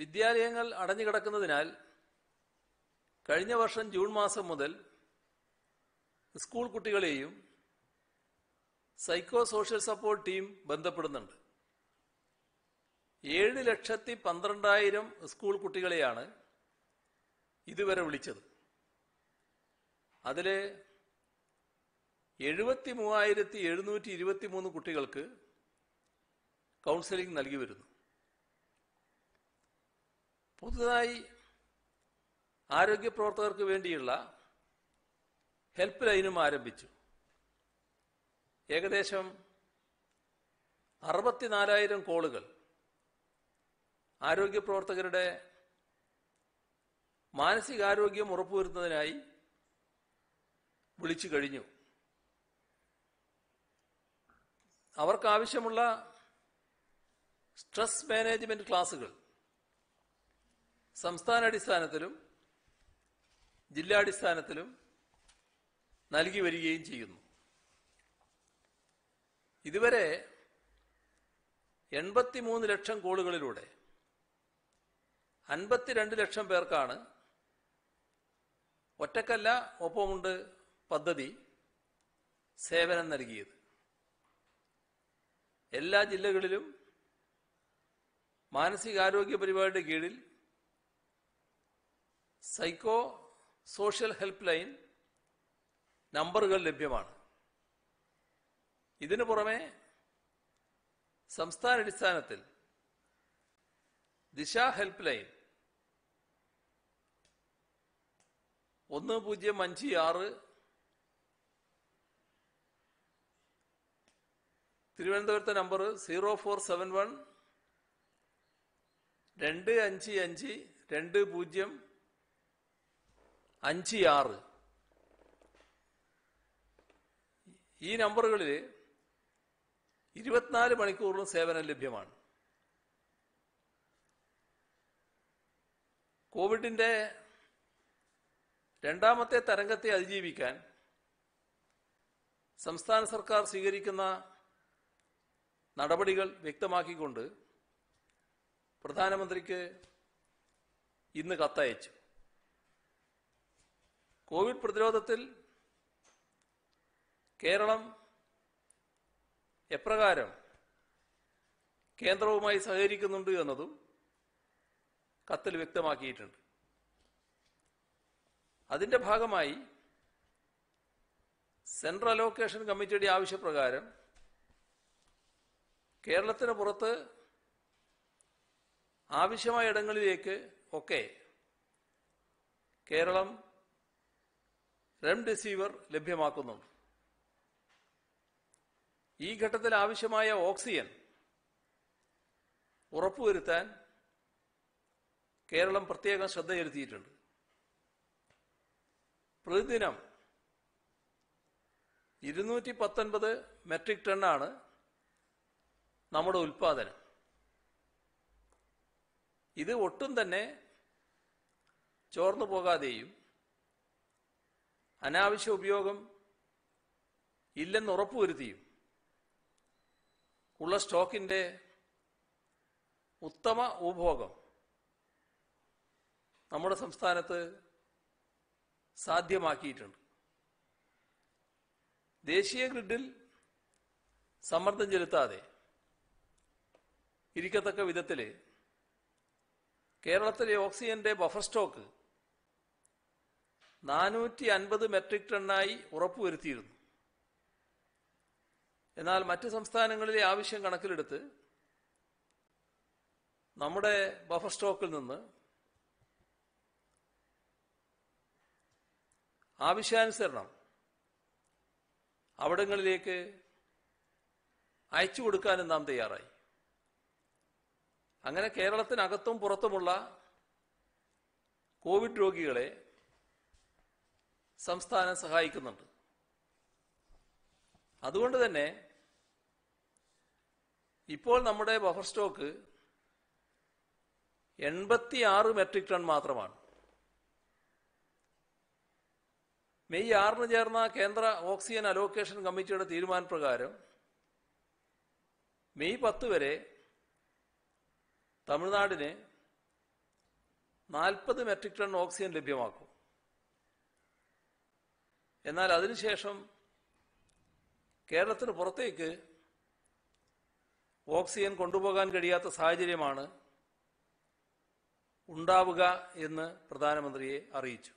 വിദ്യാലയങ്ങൾ അടഞ്ഞുകിടക്കുന്നതിനാൽ കഴിഞ്ഞ വർഷം ജൂൺ മാസം മുതൽ സ്കൂൾ കുട്ടികളെയും സൈക്കോ സോഷ്യൽ സപ്പോർട്ട് ടീം ബന്ധപ്പെടുന്നുണ്ട് ഏഴ് ലക്ഷത്തി പന്ത്രണ്ടായിരം സ്കൂൾ കുട്ടികളെയാണ് ഇതുവരെ വിളിച്ചത് അതിൽ എഴുപത്തി മൂവായിരത്തി എഴുന്നൂറ്റി ഇരുപത്തി മൂന്ന് കുട്ടികൾക്ക് കൗൺസിലിംഗ് നൽകി വരുന്നു പുതുതായി ആരോഗ്യ പ്രവർത്തകർക്ക് വേണ്ടിയുള്ള ഹെൽപ്പ് ലൈനും ആരംഭിച്ചു ഏകദേശം അറുപത്തിനാലായിരം കോളുകൾ ആരോഗ്യ പ്രവർത്തകരുടെ മാനസികാരോഗ്യം ഉറപ്പുവരുന്നതിനായി വിളിച്ചു കഴിഞ്ഞു അവർക്കാവശ്യമുള്ള സ്ട്രെസ് മാനേജ്മെന്റ് ക്ലാസുകൾ സംസ്ഥാനാടിസ്ഥാനത്തിലും ജില്ലാടിസ്ഥാനത്തിലും നൽകി വരികയും ചെയ്യുന്നു ഇതുവരെ എൺപത്തിമൂന്ന് ലക്ഷം കോളുകളിലൂടെ അൻപത്തിരണ്ട് ലക്ഷം പേർക്കാണ് ഒറ്റക്കല്ല ഒപ്പമുണ്ട് പദ്ധതി സേവനം നൽകിയത് എല്ലാ ജില്ലകളിലും മാനസികാരോഗ്യ പരിപാടിയുടെ കീഴിൽ സൈക്കോ സോഷ്യൽ ഹെൽപ്പ് ലൈൻ നമ്പറുകൾ ലഭ്യമാണ് ഇതിനു പുറമെ സംസ്ഥാന അടിസ്ഥാനത്തിൽ ദിശ ഹെൽപ്പ് ലൈൻ ഒന്ന് പൂജ്യം അഞ്ച് ആറ് തിരുവനന്തപുരത്തെ number zero four seven one രണ്ട് അഞ്ച് അഞ്ച് രണ്ട് പൂജ്യം അഞ്ച് ആറ് ഈ നമ്പറുകളിൽ ഇരുപത്തിനാല് മണിക്കൂറിലും സേവനം ലഭ്യമാണ് കോവിഡിന്റെ രണ്ടാമത്തെ തരംഗത്തെ അതിജീവിക്കാൻ സംസ്ഥാന സർക്കാർ സ്വീകരിക്കുന്ന നടപടികൾ വ്യക്തമാക്കിക്കൊണ്ട് പ്രധാനമന്ത്രിക്ക് ഇന്ന് കത്തയച്ചു കോവിഡ് പ്രതിരോധത്തിൽ കേരളം എപ്രകാരം കേന്ദ്രവുമായി സഹകരിക്കുന്നുണ്ട് എന്നതും കത്തിൽ വ്യക്തമാക്കിയിട്ടുണ്ട് അതിന്റെ ഭാഗമായി സെൻട്രൽ അലോക്കേഷൻ കമ്മിറ്റിയുടെ ആവശ്യപ്രകാരം കേരളത്തിന് പുറത്ത് ആവശ്യമായ ഇടങ്ങളിലേക്ക് ഒക്കെ കേരളം റെംഡെസിവിർ ലഭ്യമാക്കുന്നുണ്ട് ഈ ഘട്ടത്തിൽ ആവശ്യമായ ഓക്സിജൻ ഉറപ്പുവരുത്താൻ കേരളം പ്രത്യേകം ശ്രദ്ധ ചെലുത്തിയിട്ടുണ്ട് പ്രതിദിനം ഇരുന്നൂറ്റി പത്തൊൻപത് മെട്രിക് ടണ്ണാണ് നമ്മുടെ ഉൽപാദനം ഇത് ഒട്ടും തന്നെ ചോർന്നു പോകാതെയും അനാവശ്യ ഉപയോഗം ഇല്ലെന്ന് ഉറപ്പുവരുത്തിയും ഉള്ള സ്റ്റോക്കിൻ്റെ ഉത്തമ ഉപഭോഗം നമ്മുടെ സംസ്ഥാനത്ത് സാധ്യമാക്കിയിട്ടുണ്ട് ദേശീയ ഗ്രിഡിൽ സമ്മർദ്ദം ചെലുത്താതെ ഇരിക്കത്തക്ക വിധത്തിൽ കേരളത്തിലെ ഓക്സിജന്റെ ബഫർ സ്റ്റോക്ക് നാനൂറ്റി അൻപത് മെട്രിക് ടണ്ണായി ഉറപ്പുവരുത്തിയിരുന്നു എന്നാൽ മറ്റ് സംസ്ഥാനങ്ങളിലെ ആവശ്യം കണക്കിലെടുത്ത് നമ്മുടെ ബഫർ സ്റ്റോക്കിൽ നിന്ന് ആവശ്യാനുസരണം അവിടങ്ങളിലേക്ക് അയച്ചു കൊടുക്കാനും നാം തയ്യാറായി അങ്ങനെ കേരളത്തിനകത്തും പുറത്തുമുള്ള കോവിഡ് രോഗികളെ സംസ്ഥാനം സഹായിക്കുന്നുണ്ട് അതുകൊണ്ട് തന്നെ ഇപ്പോൾ നമ്മുടെ ബഫർ സ്റ്റോക്ക് എൺപത്തി ആറ് മെട്രിക് ടൺ മാത്രമാണ് മെയ് ആറിന് ചേർന്ന കേന്ദ്ര ഓക്സിജൻ അലോക്കേഷൻ കമ്മിറ്റിയുടെ തീരുമാനപ്രകാരം മെയ് പത്ത് വരെ തമിഴ്നാടിന് നാൽപ്പത് മെട്രിക് ടൺ ഓക്സിജൻ ലഭ്യമാക്കും എന്നാൽ അതിനുശേഷം കേരളത്തിന് പുറത്തേക്ക് ഓക്സിജൻ കൊണ്ടുപോകാൻ കഴിയാത്ത സാഹചര്യമാണ് ഉണ്ടാവുക എന്ന് പ്രധാനമന്ത്രിയെ അറിയിച്ചു